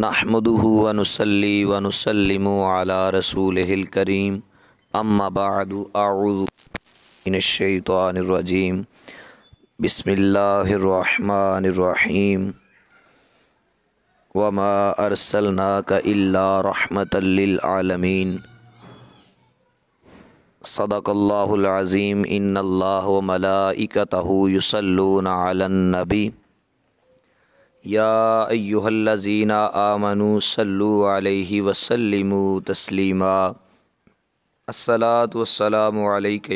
नहमदूनसली वनसलम आला रसूल करीम अम्माबादीम बसमीम वमा अरसलना का रहमतलमीन सदकल्लाज़ीम इन अल्लाह मलाइकतहू यसल्लून आलनबी याजीना आमनु सल्लु अलैहि तस्लिमा तस्लीमा अस्सलात वसलाम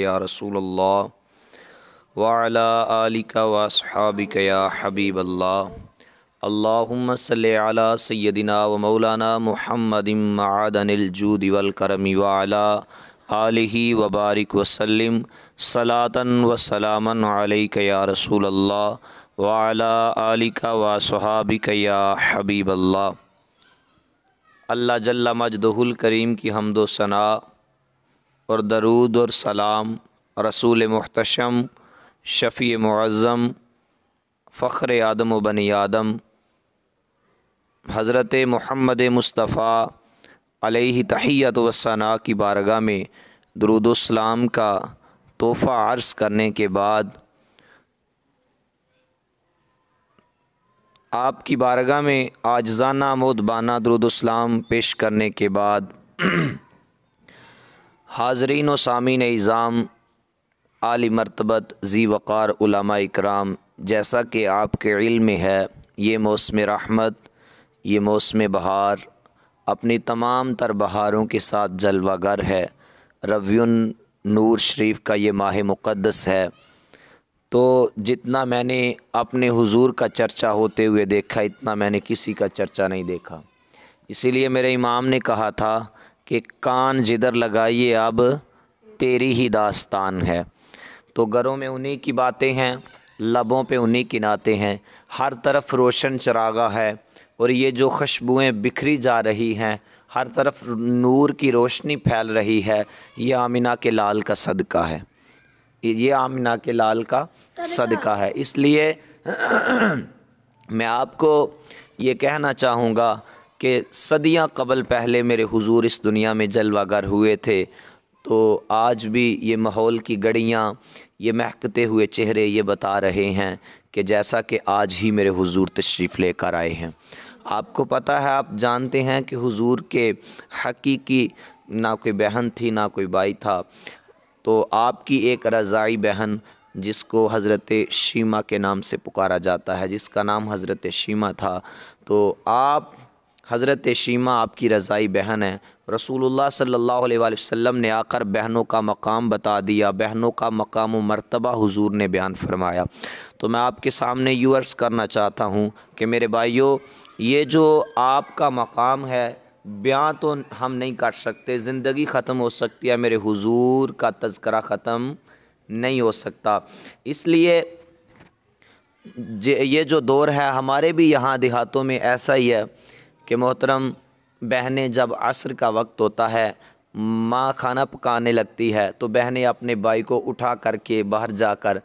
या रसूल अल्लाह वाला आलिका वासहाबिक या हबीब अल्लाह अल्लाहुम्म सल्लि अला सय्यदिना व मौलाना मुहम्मदिम मआदनिल जूदि वल करमि व अला आलिहि व बारिक सलातन व सलामन या रसूल अल्लाह वाला का व सहाबिका या हबीब अल्लाह अल्लाह जल्ला मजदहुल करीम की हमदो सना और दरूद और सलाम रसूल महतशम शफ़ी मुज़म फ़ख्र आदम व बनी आदम हज़रत महमद मुस्तफ़ा अलह तहियत वसना की बारगाह में दरुद्लाम का तोहफ़ा अर्ज़ करने के बाद आपकी बारगाह में आजाना मोदबाना दरुदस्लाम पेश करने के बाद हाजरीन व सामीन आली मरतबत जी वक़ार कराम जैसा कि आपके में है ये मौसम रहमत ये मौसम बहार अपनी तमाम तर बहारों के साथ जलवागर है रवियन नूर शरीफ का ये माह मुक़दस है तो जितना मैंने अपने हुजूर का चर्चा होते हुए देखा इतना मैंने किसी का चर्चा नहीं देखा इसीलिए मेरे इमाम ने कहा था कि कान जिधर लगाइए अब तेरी ही दास्तान है तो घरों में उन्हीं की बातें हैं लबों पे उन्हीं की नाते हैं हर तरफ रोशन चरागा है और ये जो खुशबुएं बिखरी जा रही हैं हर तरफ नूर की रोशनी फैल रही है यह आमिना के लाल का सदका है ये आमिना के लाल का सदका है इसलिए मैं आपको ये कहना चाहूँगा कि सदियाँ कबल पहले मेरे हुजूर इस दुनिया में जलवागर हुए थे तो आज भी ये माहौल की गड़ियाँ ये महकते हुए चेहरे ये बता रहे हैं कि जैसा कि आज ही मेरे हुजूर तशरीफ़ लेकर आए हैं आपको पता है आप जानते हैं कि हुजूर के हकीकी ना कोई बहन थी ना कोई भाई था तो आपकी एक रज़ाई बहन जिसको हज़रत शीमा के नाम से पुकारा जाता है जिसका नाम हज़रत शीमा था तो आप हज़रत शीमा आपकी रज़ाई बहन है रसूलुल्लाह सल्लल्लाहु अलैहि वसल्लम ने आकर बहनों का मकाम बता दिया बहनों का मकाम व मरतबा हुजूर ने बयान फरमाया तो मैं आपके सामने यूर्स करना चाहता हूँ कि मेरे भाइयों ये जो आपका मकाम है ब्याह तो हम नहीं कर सकते ज़िंदगी ख़त्म हो सकती है मेरे हुजूर का तस्करा ख़त्म नहीं हो सकता इसलिए ये जो दौर है हमारे भी यहाँ देहातों में ऐसा ही है कि मोहतरम बहनें जब असर का वक्त होता है माँ खाना पकाने लगती है तो बहनें अपने भाई को उठा करके बाहर जाकर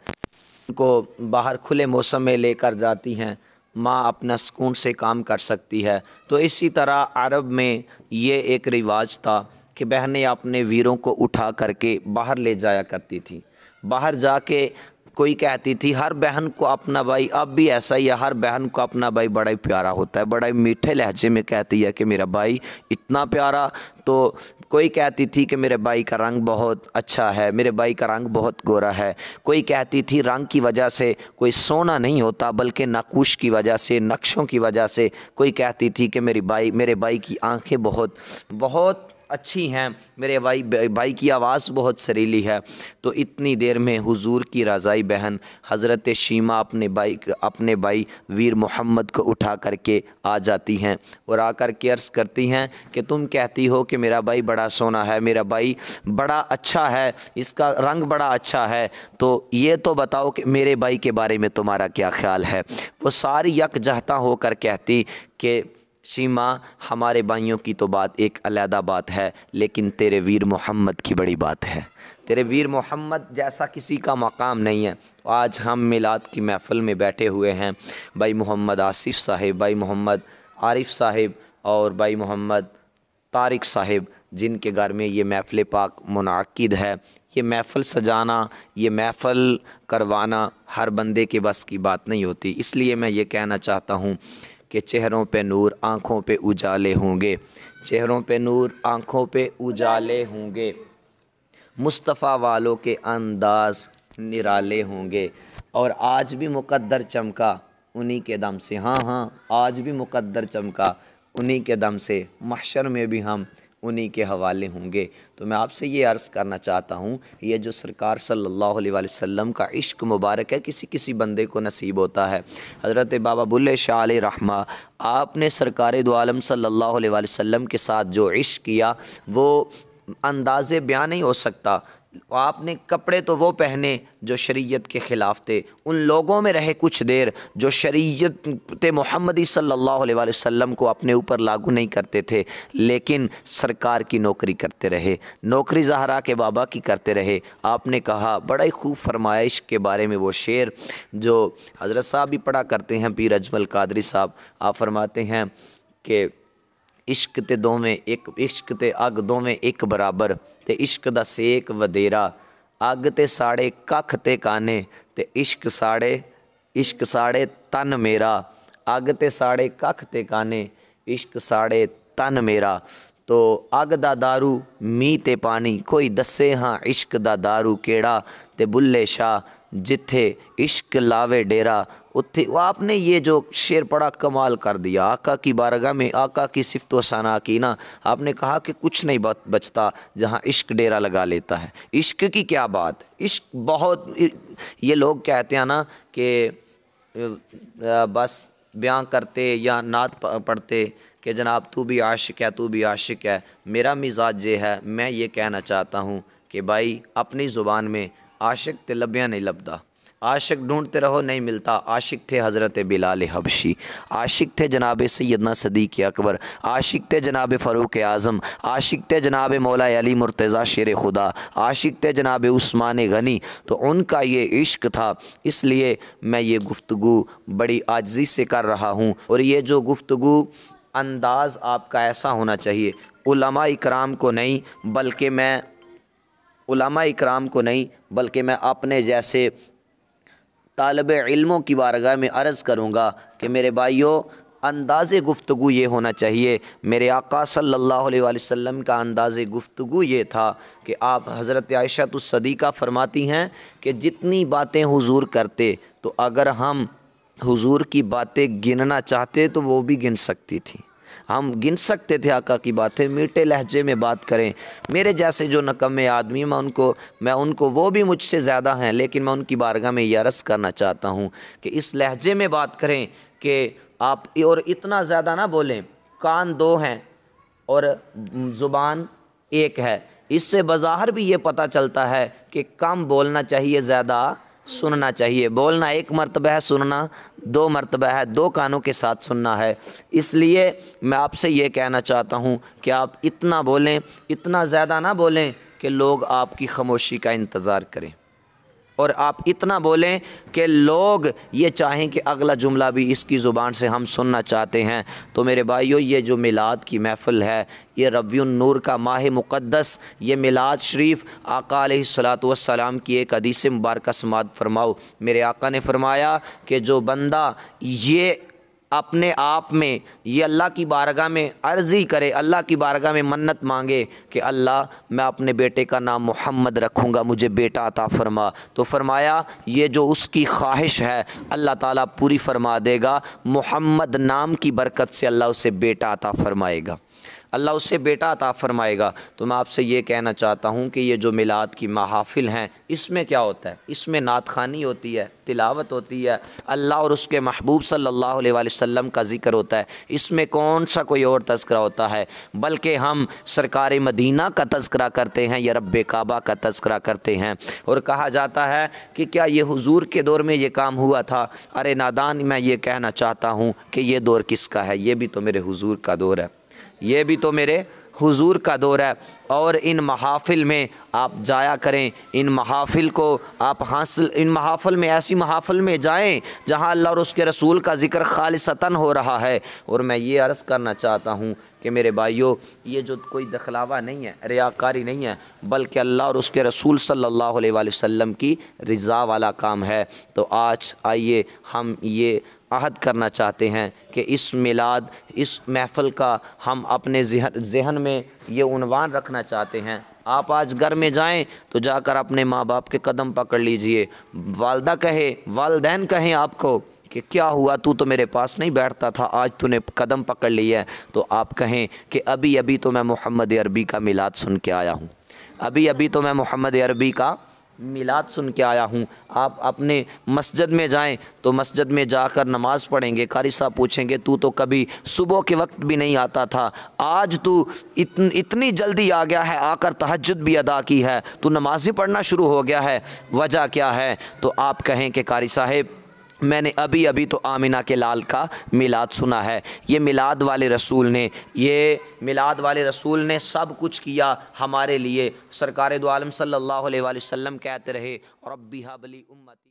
उनको बाहर खुले मौसम में लेकर जाती हैं माँ अपना सुकून से काम कर सकती है तो इसी तरह अरब में ये एक रिवाज था कि बहनें अपने वीरों को उठा करके बाहर ले जाया करती थी बाहर जाके कोई कहती थी हर बहन को अपना भाई अब भी ऐसा ही है हर बहन को अपना भाई बड़ा ही प्यारा होता है बड़ा ही मीठे लहजे में कहती है कि मेरा भाई इतना प्यारा तो कोई कहती थी कि मेरे भाई का रंग बहुत अच्छा है मेरे भाई का रंग बहुत गोरा है कोई कहती थी रंग की वजह से कोई सोना नहीं होता बल्कि नाकुश की वजह से नक्शों की वजह से कोई कहती थी कि मेरी भाई मेरे भाई की आँखें बहुत बहुत अच्छी हैं मेरे भाई भाई की आवाज़ बहुत सरीली है तो इतनी देर में हुजूर की रज़ाई बहन हज़रत शीमा अपने भाई अपने भाई वीर मोहम्मद को उठा करके आ जाती हैं और आकर के अर्ज़ करती हैं कि तुम कहती हो कि मेरा भाई बड़ा सोना है मेरा भाई बड़ा अच्छा है इसका रंग बड़ा अच्छा है तो ये तो बताओ कि मेरे भाई के बारे में तुम्हारा क्या ख्याल है वो सारी यकजहता होकर कहती कि शीमा हमारे भाइयों की तो बात एक अलहदा बात है लेकिन तेरे वीर मोहम्मद की बड़ी बात है तेरे वीर मोहम्मद जैसा किसी का मकाम नहीं है आज हम मिलाद की महफ़ल में बैठे हुए हैं भाई मोहम्मद आसिफ साहिब भाई मोहम्मद आरिफ साहिब और भाई मोहम्मद तारिक साहिब जिनके घर में ये महफ़िल पाक मुनद है ये महफ़ल सजाना ये महफ़ल करवाना हर बंदे के बस की बात नहीं होती इसलिए मैं ये कहना चाहता हूँ कि चेहरों पे नूर आँखों पे उजाले होंगे चेहरों पे नूर आँखों पे उजाले होंगे मुस्तफ़ा वालों के अंदाज निराले होंगे और आज भी मुकद्दर चमका उन्हीं के दम से हाँ हाँ आज भी मुकद्दर चमका उन्हीं के दम से महशर में भी हम उन्हीं के हवाले होंगे तो मैं आपसे ये अर्ज़ करना चाहता हूँ ये जो सरकार सल्लल्लाहु अलैहि वसल्लम का इश्क मुबारक है किसी किसी बंदे को नसीब होता है हज़रत बाबा बुल्ले शाह रहमा आपने सरकार दोम सल्ला सल्लल्लाहु अलैहि वसल्लम के साथ जो इश्क किया वो अंदाजे बयान नहीं हो सकता आपने कपड़े तो वो पहने जो शरीयत के ख़िलाफ़ थे उन लोगों में रहे कुछ देर जो शरीयत मोहम्मदी सल्लल्लाहु अलैहि वसल्लम को अपने ऊपर लागू नहीं करते थे लेकिन सरकार की नौकरी करते रहे नौकरी जहरा के बाबा की करते रहे आपने कहा बड़ा ही खूब फरमाइश के बारे में वो शेर जो हज़रत साहब भी पढ़ा करते हैं पीर अजमल कादरी साहब आप फरमाते हैं कि ਇਸ਼ਕ ਤੇ ਦੋਵੇਂ ਇੱਕ ਇਸ਼ਕ ਤੇ ਅੱਗ ਦੋਵੇਂ ਇੱਕ ਬਰਾਬਰ ਤੇ ਇਸ਼ਕ ਦਾ ਸੇਕ ਵਦੇਰਾ ਅੱਗ ਤੇ ਸਾੜੇ ਕੱਖ ਤੇ ਕਾਨੇ ਤੇ ਇਸ਼ਕ ਸਾੜੇ ਇਸ਼ਕ ਸਾੜੇ ਤਨ ਮੇਰਾ ਅੱਗ ਤੇ ਸਾੜੇ ਕੱਖ ਤੇ ਕਾਨੇ ਇਸ਼ਕ ਸਾੜੇ ਤਨ ਮੇਰਾ ਤੋ ਅੱਗ ਦਾ दारू ਮੀ ਤੇ ਪਾਣੀ ਕੋਈ ਦੱਸੇ ਹਾਂ ਇਸ਼ਕ ਦਾ दारू ਕਿਹੜਾ ਤੇ ਬੁੱਲੇ ਸ਼ਾ जिथे इश्क लावे डेरा उत्थे आपने ये जो शेर पड़ा कमाल कर दिया आका की बारगाह में आका की सिफ्त वसाना की ना आपने कहा कि कुछ नहीं बचता जहाँ इश्क डेरा लगा लेता है इश्क की क्या बात इश्क बहुत ये लोग कहते हैं ना कि बस ब्याह करते या नात पढ़ते कि जनाब तू भी आशिक है तू भी आशिक है मेरा मिजाज ये है मैं ये कहना चाहता हूँ कि भाई अपनी ज़ुबान में आशिक ते लभ्या नहीं लभदा आशिक ढूंढते रहो नहीं मिलता आशिक थे हज़रत बिलाल हबशी आशिक थे जनाब सैदना सदीक अकबर आशिक थे जनाब फ़रूक आज़म आशिक थे जनाब मौला अली मुर्तज़ा शेर खुदा आशिक थे जनाब उस्मान गनी तो उनका ये इश्क था इसलिए मैं ये गुफ्तु बड़ी आजजी से कर रहा हूँ और ये जो गुफ्तु अंदाज़ आपका ऐसा होना चाहिए उलमा इकराम को नहीं बल्कि मैं उलमा इकराम को नहीं बल्कि मैं अपने जैसे तालब इल्मों की बारगाह में अर्ज़ करूँगा कि मेरे भाइयों अंदाज़ गुफ्तु ये होना चाहिए मेरे आका सल्लल्लाहु अलैहि वसल्लम का अंदाज़ गुफ्तु ये था कि आप हज़रत आयशा तो सदीक़ा फ़रमाती हैं कि जितनी बातें हुजूर करते तो अगर हम हुजूर की बातें गिनना चाहते तो वो भी गिन सकती थी हम गिन सकते थे आका की बातें मीठे लहजे में बात करें मेरे जैसे जो नकमे आदमी मैं उनको मैं उनको वो भी मुझसे ज़्यादा हैं लेकिन मैं उनकी बारगाह में यह रस करना चाहता हूँ कि इस लहजे में बात करें कि आप और इतना ज़्यादा ना बोलें कान दो हैं और ज़ुबान एक है इससे बाहर भी ये पता चलता है कि कम बोलना चाहिए ज़्यादा सुनना चाहिए बोलना एक मरतबा है सुनना दो मरतबा है दो कानों के साथ सुनना है इसलिए मैं आपसे ये कहना चाहता हूँ कि आप इतना बोलें इतना ज़्यादा ना बोलें कि लोग आपकी खामोशी का इंतज़ार करें और आप इतना बोलें कि लोग ये चाहें कि अगला जुमला भी इसकी ज़ुबान से हम सुनना चाहते हैं तो मेरे भाइयों ये जो मिलाद की महफ़िल है ये नूर का माह मुक़दस ये मिलाद शरीफ आका सलात वसलाम की एक अदीस मुबारक समात फरमाओ मेरे आका ने फरमाया कि जो बंदा ये अपने आप में ये अल्लाह की बारगाह में अर्ज़ी करे अल्लाह की बारगाह में मन्नत मांगे कि अल्लाह मैं अपने बेटे का नाम मोहम्मद रखूँगा मुझे बेटा अता फरमा तो फरमाया ये जो उसकी ख्वाहिश है अल्लाह ताला पूरी फरमा देगा मोहम्मद नाम की बरकत से अल्लाह उसे बेटा अता फरमाएगा अल्लाह उससे बेटा अता फ़रमाएगा तो मैं आपसे ये कहना चाहता हूँ कि ये जो मिलाद की महाफिल हैं इसमें क्या होता है इसमें नात खानी होती है तिलावत होती है अल्लाह और उसके महबूब सल्लल्लाहु अलैहि वसल्लम का ज़िक्र होता है इसमें कौन सा कोई और तस्करा होता है बल्कि हम सरकार मदीना का तस्करा करते हैं या रब काबा का तस्करा करते हैं और कहा जाता है कि क्या ये हजूर के दौर में ये काम हुआ था अरे नादान मैं ये कहना चाहता हूँ कि ये दौर किसका है ये भी तो मेरे हजूर का दौर है ये भी तो मेरे हुजूर का दौर है और इन महाफिल में आप जाया करें इन महाफिल को आप हासिल इन महाफिल में ऐसी महाफिल में जाएं जहां अल्लाह और उसके रसूल का ज़िक्र खालिसतन हो रहा है और मैं ये अर्ज़ करना चाहता हूं कि मेरे भाइयों ये जो कोई दखलावा नहीं है रियाकारी नहीं है बल्कि अल्लाह और उसके रसूल सल्लल्लाहु अलैहि वसल्लम की रज़ा वाला काम है तो आज आइए हम ये अहद करना चाहते हैं कि इस मिलाद इस महफ़ल का हम अपने जहन जहन में ये उनवान रखना चाहते हैं आप आज घर में जाएं तो जाकर अपने माँ बाप के कदम पकड़ लीजिए वालदा कहे वालदेन कहें आपको कि क्या हुआ तू तो मेरे पास नहीं बैठता था आज तूने कदम पकड़ लिया है तो आप कहें कि अभी अभी तो मैं मोहम्मद अरबी का मिलाद सुन के आया हूँ अभी अभी तो मैं मोहम्मद अरबी का मिलाद सुन के आया हूँ आप अपने मस्जिद में जाएं तो मस्जिद में जाकर नमाज़ पढ़ेंगे कारी साहब पूछेंगे तू तो कभी सुबह के वक्त भी नहीं आता था आज तू इतन, इतनी जल्दी आ गया है आकर तहजद भी अदा की है तू नमाज़ी पढ़ना शुरू हो गया है वजह क्या है तो आप कहें कि कारी साहब मैंने अभी अभी तो आमिना के लाल का मिलाद सुना है ये मिलाद वाले रसूल ने ये मिलाद वाले रसूल ने सब कुछ किया हमारे लिए सरकार दो आलम सल्लल्लाहु अलैहि वसल्लम कहते रहे और अब बिहाबली उम्मती